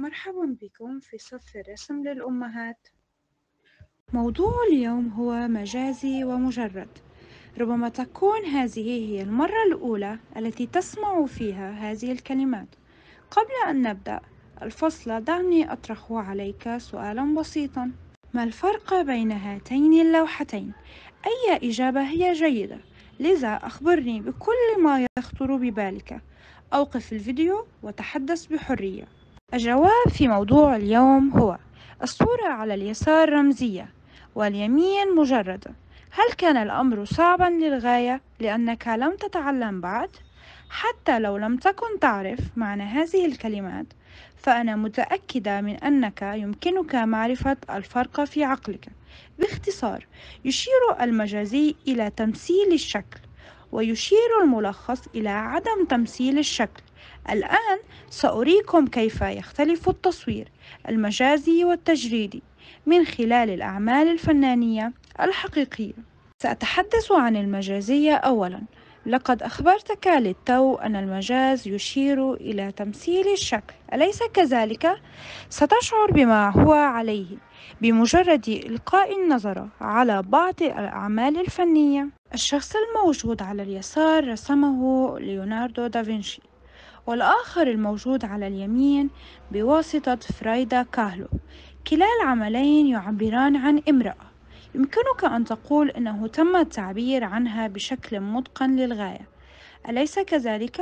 مرحبا بكم في صف الرسم للأمهات موضوع اليوم هو مجازي ومجرد ربما تكون هذه هي المرة الأولى التي تسمع فيها هذه الكلمات قبل أن نبدأ الفصل دعني أطرح عليك سؤالا بسيطا ما الفرق بين هاتين اللوحتين؟ أي إجابة هي جيدة؟ لذا أخبرني بكل ما يخطر ببالك أوقف الفيديو وتحدث بحرية الجواب في موضوع اليوم هو الصورة على اليسار رمزية واليمين مجردة هل كان الأمر صعبا للغاية لأنك لم تتعلم بعد؟ حتى لو لم تكن تعرف معنى هذه الكلمات فأنا متأكدة من أنك يمكنك معرفة الفرق في عقلك باختصار يشير المجازي إلى تمثيل الشكل ويشير الملخص إلى عدم تمثيل الشكل الآن سأريكم كيف يختلف التصوير المجازي والتجريدي من خلال الأعمال الفنانية الحقيقية سأتحدث عن المجازية أولاً لقد أخبرتك للتو أن المجاز يشير إلى تمثيل الشكل أليس كذلك؟ ستشعر بما هو عليه بمجرد إلقاء النظر على بعض الأعمال الفنية الشخص الموجود على اليسار رسمه ليوناردو دافنشي والآخر الموجود على اليمين بواسطة فرايدا كاهلو كلا العملين يعبران عن امرأة يمكنك أن تقول أنه تم التعبير عنها بشكل متقن للغاية أليس كذلك؟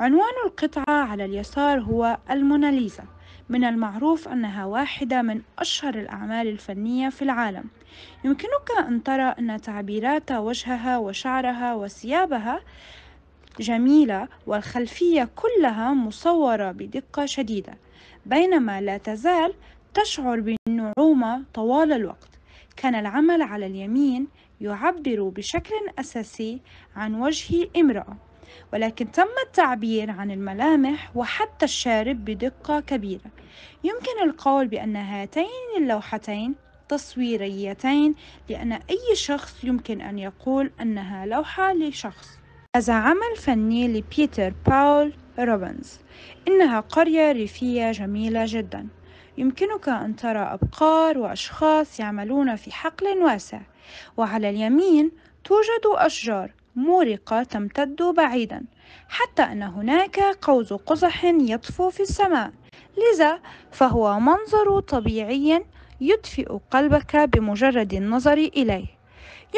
عنوان القطعة على اليسار هو الموناليزا من المعروف أنها واحدة من أشهر الأعمال الفنية في العالم يمكنك أن ترى أن تعبيرات وجهها وشعرها وثيابها جميلة والخلفية كلها مصورة بدقة شديدة بينما لا تزال تشعر بالنعومة طوال الوقت كان العمل على اليمين يعبر بشكل أساسي عن وجه امرأة ولكن تم التعبير عن الملامح وحتى الشارب بدقة كبيرة يمكن القول بأن هاتين اللوحتين تصويريتين لأن أي شخص يمكن أن يقول أنها لوحة لشخص هذا عمل فني لبيتر باول روبنز إنها قرية ريفية جميلة جدا يمكنك أن ترى أبقار وأشخاص يعملون في حقل واسع وعلى اليمين توجد أشجار مورقة تمتد بعيدا حتى أن هناك قوس قزح يطفو في السماء لذا فهو منظر طبيعي يدفئ قلبك بمجرد النظر إليه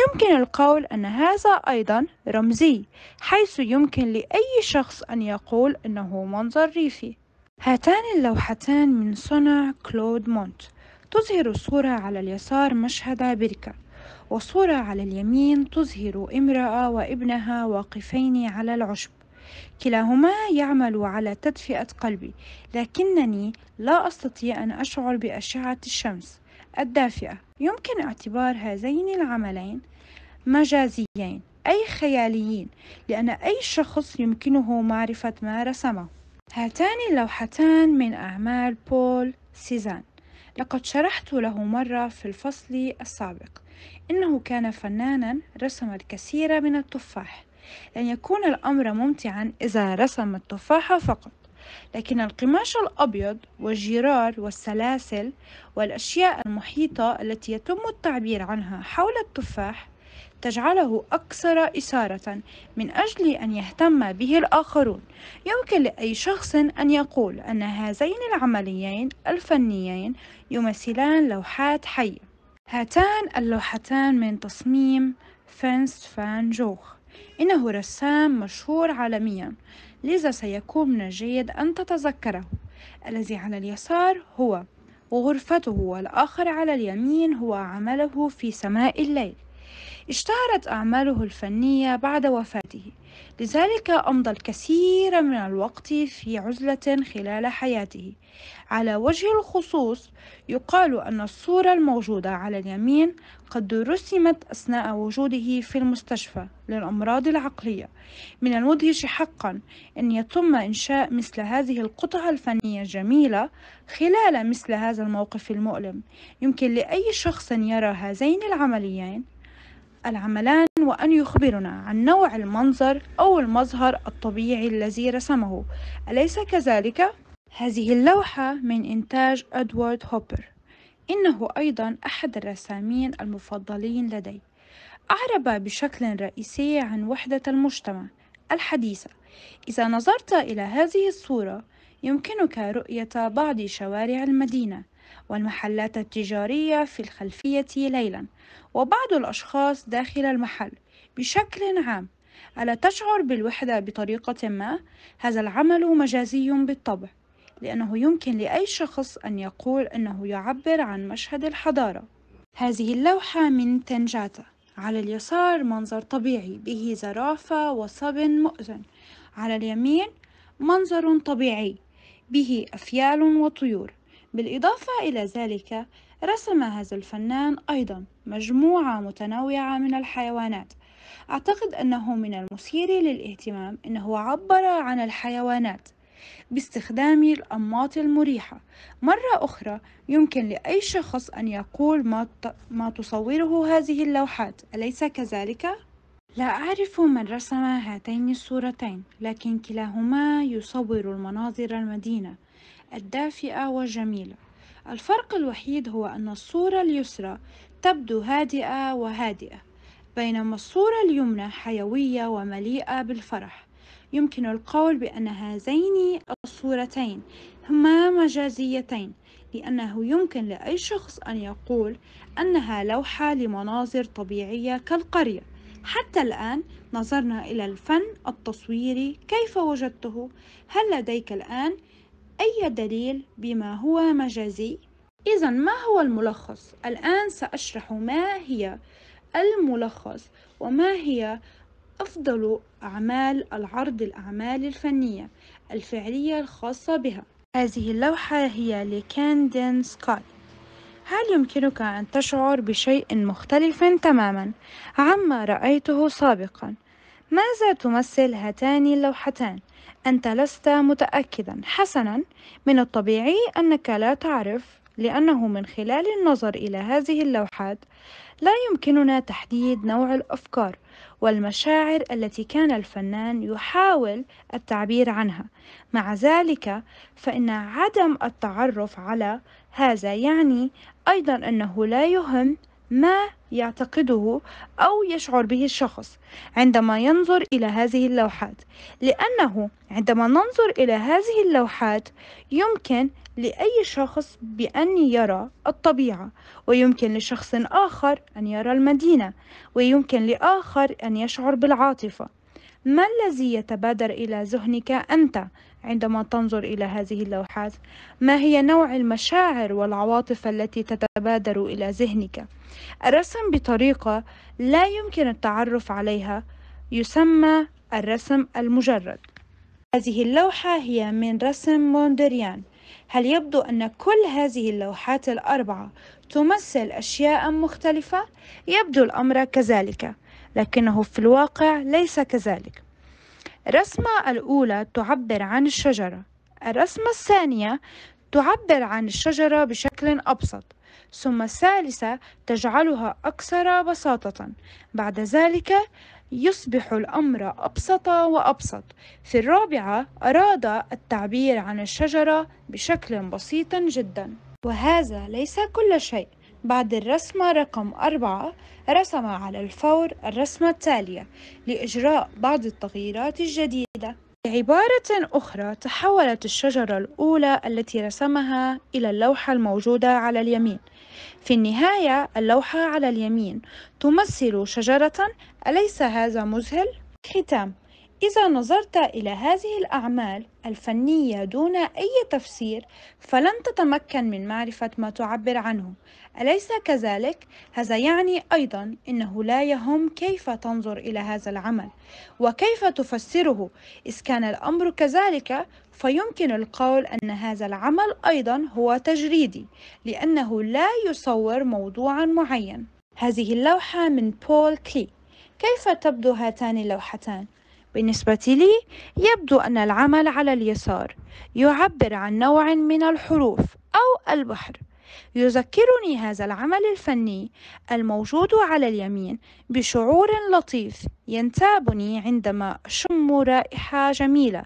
يمكن القول أن هذا أيضا رمزي حيث يمكن لأي شخص أن يقول أنه منظر ريفي هاتان اللوحتان من صنع كلود مونت تظهر الصورة على اليسار مشهد بركة وصورة على اليمين تظهر امرأة وابنها واقفين على العشب كلاهما يعمل على تدفئة قلبي لكنني لا أستطيع أن أشعر بأشعة الشمس الدافئة يمكن اعتبار هذين العملين مجازيين أي خياليين لأن أي شخص يمكنه معرفة ما رسمه هاتان اللوحتان من أعمال بول سيزان لقد شرحت له مرة في الفصل السابق إنه كان فنانا رسم الكثير من التفاح لن يكون الأمر ممتعا إذا رسم التفاحة فقط لكن القماش الأبيض والجرار والسلاسل والأشياء المحيطة التي يتم التعبير عنها حول التفاح تجعله أكثر إثارة من أجل أن يهتم به الآخرون يمكن لأي شخص أن يقول أن هذين العمليين الفنيين يمثلان لوحات حية هاتان اللوحتان من تصميم فينست فان جوخ إنه رسام مشهور عالميا لذا سيكون من الجيد أن تتذكره الذي على اليسار هو وغرفته والآخر على اليمين هو عمله في سماء الليل اشتهرت أعماله الفنية بعد وفاته لذلك أمضى الكثير من الوقت في عزلة خلال حياته على وجه الخصوص يقال أن الصورة الموجودة على اليمين قد رسمت أثناء وجوده في المستشفى للأمراض العقلية من المدهش حقا أن يتم إنشاء مثل هذه القطعة الفنية الجميلة خلال مثل هذا الموقف المؤلم يمكن لأي شخص يرى هذين العمليين العملان وأن يخبرنا عن نوع المنظر أو المظهر الطبيعي الذي رسمه أليس كذلك؟ هذه اللوحة من إنتاج أدوارد هوبر إنه أيضا أحد الرسامين المفضلين لدي أعرب بشكل رئيسي عن وحدة المجتمع الحديثة إذا نظرت إلى هذه الصورة يمكنك رؤية بعض شوارع المدينة والمحلات التجارية في الخلفية ليلا وبعض الأشخاص داخل المحل بشكل عام ألا تشعر بالوحدة بطريقة ما؟ هذا العمل مجازي بالطبع لأنه يمكن لأي شخص أن يقول أنه يعبر عن مشهد الحضارة هذه اللوحة من تنجاتا على اليسار منظر طبيعي به زرافة وصب مؤذن على اليمين منظر طبيعي به أفيال وطيور بالإضافة إلى ذلك رسم هذا الفنان أيضا مجموعة متنوعة من الحيوانات أعتقد أنه من المثير للاهتمام أنه عبر عن الحيوانات باستخدام الأنماط المريحة مرة أخرى يمكن لأي شخص أن يقول ما, ما تصوره هذه اللوحات أليس كذلك؟ لا أعرف من رسم هاتين الصورتين لكن كلاهما يصور المناظر المدينة الدافئة والجميلة الفرق الوحيد هو أن الصورة اليسرى تبدو هادئة وهادئة بينما الصورة اليمنى حيوية ومليئة بالفرح يمكن القول بأن هذين الصورتين هما مجازيتين لأنه يمكن لأي شخص أن يقول أنها لوحة لمناظر طبيعية كالقرية حتى الآن نظرنا إلى الفن التصويري كيف وجدته؟ هل لديك الآن أي دليل بما هو مجازي؟ إذا ما هو الملخص؟ الآن سأشرح ما هي الملخص وما هي أفضل أعمال العرض الأعمال الفنية الفعلية الخاصة بها هذه اللوحة هي لكاندين سكاي هل يمكنك أن تشعر بشيء مختلف تماما عما رأيته سابقا؟ ماذا تمثل هاتان اللوحتان انت لست متاكدا حسنا من الطبيعي انك لا تعرف لانه من خلال النظر الى هذه اللوحات لا يمكننا تحديد نوع الافكار والمشاعر التي كان الفنان يحاول التعبير عنها مع ذلك فان عدم التعرف على هذا يعني ايضا انه لا يهم ما يعتقده أو يشعر به الشخص عندما ينظر إلى هذه اللوحات، لأنه عندما ننظر إلى هذه اللوحات يمكن لأي شخص بأن يرى الطبيعة، ويمكن لشخص آخر أن يرى المدينة، ويمكن لآخر أن يشعر بالعاطفة. ما الذي يتبادر إلى ذهنك أنت عندما تنظر إلى هذه اللوحات؟ ما هي نوع المشاعر والعواطف التي تتبادر إلى ذهنك؟ الرسم بطريقة لا يمكن التعرف عليها يسمى الرسم المجرد هذه اللوحة هي من رسم موندريان هل يبدو أن كل هذه اللوحات الأربعة تمثل أشياء مختلفة؟ يبدو الأمر كذلك لكنه في الواقع ليس كذلك الرسمة الأولى تعبر عن الشجرة الرسمة الثانية تعبر عن الشجرة بشكل أبسط ثم الثالثة تجعلها أكثر بساطة بعد ذلك يصبح الأمر أبسط وأبسط في الرابعة أراد التعبير عن الشجرة بشكل بسيط جدا وهذا ليس كل شيء بعد الرسمة رقم أربعة رسم على الفور الرسمة التالية لإجراء بعض التغييرات الجديدة بعبارة أخرى تحولت الشجرة الأولى التي رسمها إلى اللوحة الموجودة على اليمين في النهاية اللوحة على اليمين تمثل شجرة أليس هذا مذهل؟ ختام إذا نظرت إلى هذه الأعمال الفنية دون أي تفسير فلن تتمكن من معرفة ما تعبر عنه، أليس كذلك؟ هذا يعني أيضا أنه لا يهم كيف تنظر إلى هذا العمل وكيف تفسره، إذ كان الأمر كذلك فيمكن القول أن هذا العمل أيضا هو تجريدي لأنه لا يصور موضوعا معين. هذه اللوحة من بول كلي. كيف تبدو هاتان اللوحتان؟ بالنسبة لي يبدو أن العمل على اليسار يعبر عن نوع من الحروف أو البحر يذكرني هذا العمل الفني الموجود على اليمين بشعور لطيف ينتابني عندما أشم رائحة جميلة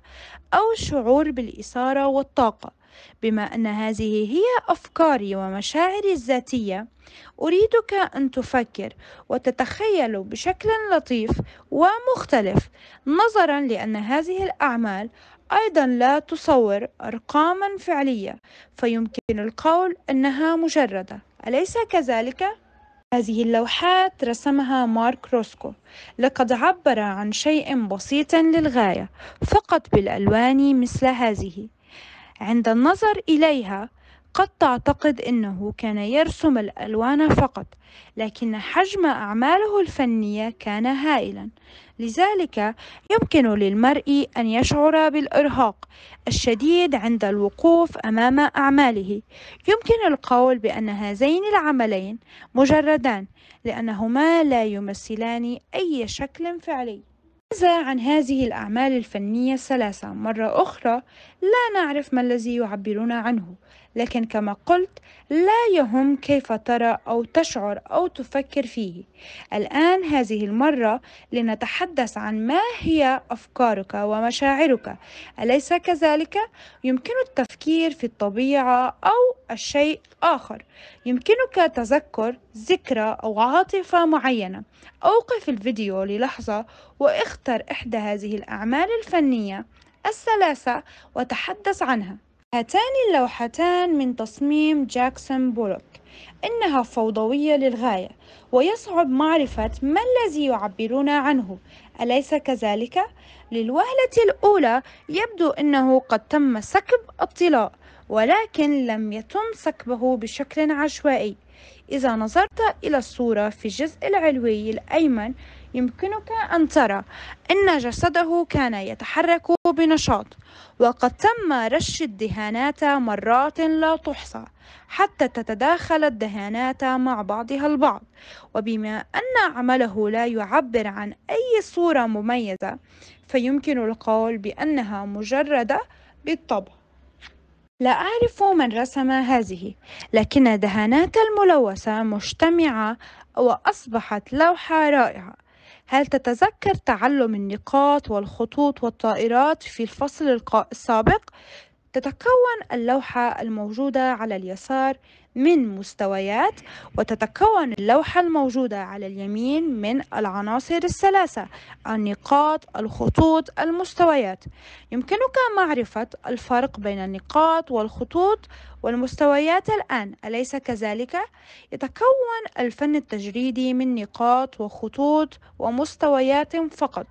أو شعور بالإثارة والطاقة بما أن هذه هي أفكاري ومشاعري الذاتية أريدك أن تفكر وتتخيل بشكل لطيف ومختلف نظرا لأن هذه الأعمال أيضا لا تصور أرقاما فعلية فيمكن القول أنها مجردة أليس كذلك؟ هذه اللوحات رسمها مارك روسكو لقد عبر عن شيء بسيط للغاية فقط بالألوان مثل هذه عند النظر إليها قد تعتقد أنه كان يرسم الألوان فقط لكن حجم أعماله الفنية كان هائلا لذلك يمكن للمرء أن يشعر بالإرهاق الشديد عند الوقوف أمام أعماله يمكن القول بأن هذين العملين مجردان لأنهما لا يمثلان أي شكل فعلي ماذا عن هذه الأعمال الفنية الثلاثة؟ مرة أخرى، لا نعرف ما الذي يعبرون عنه، لكن كما قلت لا يهم كيف ترى أو تشعر أو تفكر فيه الآن هذه المرة لنتحدث عن ما هي أفكارك ومشاعرك أليس كذلك؟ يمكن التفكير في الطبيعة أو الشيء آخر يمكنك تذكر ذكرى أو عاطفة معينة أوقف الفيديو للحظة واختر إحدى هذه الأعمال الفنية الثلاثة وتحدث عنها هاتان اللوحتان من تصميم جاكسون بولوك إنها فوضوية للغاية ويصعب معرفة ما الذي يعبرون عنه أليس كذلك؟ للوهلة الأولى يبدو أنه قد تم سكب الطلاء ولكن لم يتم سكبه بشكل عشوائي إذا نظرت إلى الصورة في الجزء العلوي الأيمن يمكنك أن ترى أن جسده كان يتحرك بنشاط وقد تم رش الدهانات مرات لا تحصى حتى تتداخل الدهانات مع بعضها البعض وبما أن عمله لا يعبر عن أي صورة مميزة فيمكن القول بأنها مجردة بالطبع لا أعرف من رسم هذه لكن دهانات الملوثة مجتمعة وأصبحت لوحة رائعة هل تتذكر تعلم النقاط والخطوط والطائرات في الفصل السابق؟ تتكون اللوحة الموجودة على اليسار من مستويات وتتكون اللوحة الموجودة على اليمين من العناصر الثلاثة النقاط الخطوط المستويات يمكنك معرفة الفرق بين النقاط والخطوط والمستويات الآن أليس كذلك؟ يتكون الفن التجريدي من نقاط وخطوط ومستويات فقط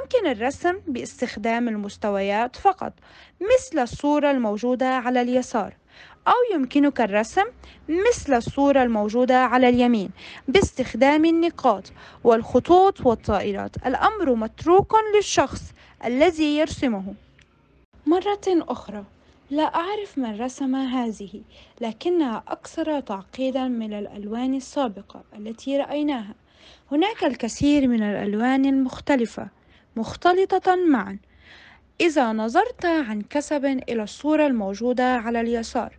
يمكن الرسم باستخدام المستويات فقط مثل الصورة الموجودة على اليسار أو يمكنك الرسم مثل الصورة الموجودة على اليمين باستخدام النقاط والخطوط والطائرات الأمر متروك للشخص الذي يرسمه مرة أخرى لا أعرف من رسم هذه لكنها أكثر تعقيدا من الألوان السابقة التي رأيناها هناك الكثير من الألوان المختلفة مختلطة معا إذا نظرت عن كثب إلى الصورة الموجودة على اليسار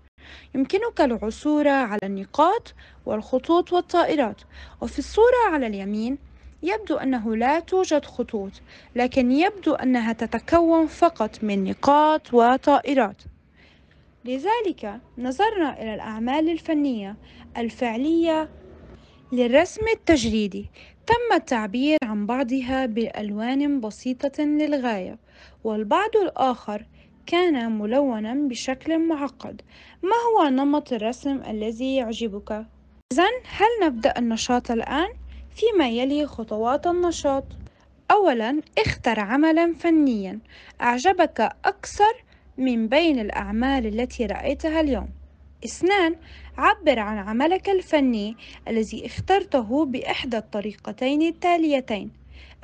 يمكنك العثور على النقاط والخطوط والطائرات وفي الصورة على اليمين يبدو أنه لا توجد خطوط لكن يبدو أنها تتكون فقط من نقاط وطائرات لذلك نظرنا إلى الأعمال الفنية الفعلية للرسم التجريدي تم التعبير عن بعضها بألوان بسيطة للغاية والبعض الآخر كان ملونا بشكل معقد ما هو نمط الرسم الذي يعجبك؟ إذن هل نبدأ النشاط الآن؟ فيما يلي خطوات النشاط أولا اختر عملا فنيا أعجبك أكثر من بين الأعمال التي رأيتها اليوم اثنان عبر عن عملك الفني الذي اخترته بإحدى الطريقتين التاليتين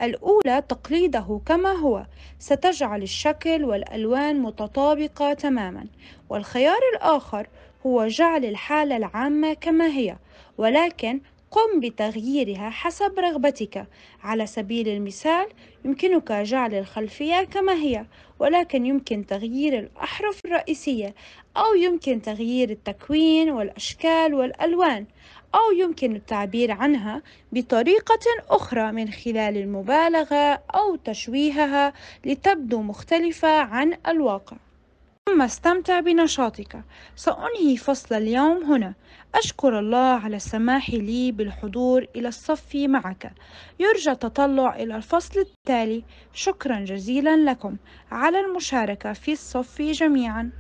الأولى تقليده كما هو ستجعل الشكل والألوان متطابقة تماما والخيار الآخر هو جعل الحالة العامة كما هي ولكن قم بتغييرها حسب رغبتك على سبيل المثال يمكنك جعل الخلفية كما هي ولكن يمكن تغيير الأحرف الرئيسية أو يمكن تغيير التكوين والأشكال والألوان أو يمكن التعبير عنها بطريقة أخرى من خلال المبالغة أو تشويهها لتبدو مختلفة عن الواقع ثم استمتع بنشاطك سأنهي فصل اليوم هنا أشكر الله على السماح لي بالحضور إلى الصف معك يرجى التطلع إلى الفصل التالي شكرا جزيلا لكم على المشاركة في الصف جميعا